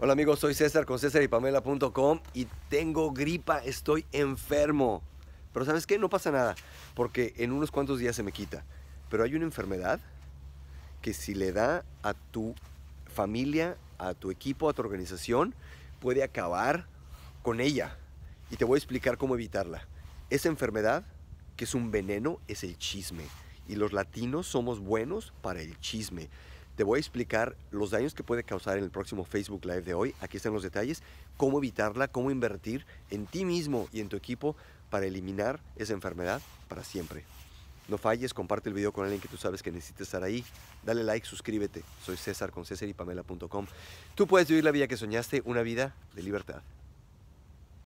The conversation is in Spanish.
Hola amigos, soy César con César y y tengo gripa, estoy enfermo. Pero sabes qué, no pasa nada, porque en unos cuantos días se me quita. Pero hay una enfermedad que si le da a tu familia, a tu equipo, a tu organización, puede acabar con ella. Y te voy a explicar cómo evitarla. Esa enfermedad, que es un veneno, es el chisme. Y los latinos somos buenos para el chisme. Te voy a explicar los daños que puede causar en el próximo Facebook Live de hoy. Aquí están los detalles, cómo evitarla, cómo invertir en ti mismo y en tu equipo para eliminar esa enfermedad para siempre. No falles, comparte el video con alguien que tú sabes que necesita estar ahí. Dale like, suscríbete. Soy César con César y Pamela.com. Tú puedes vivir la vida que soñaste, una vida de libertad.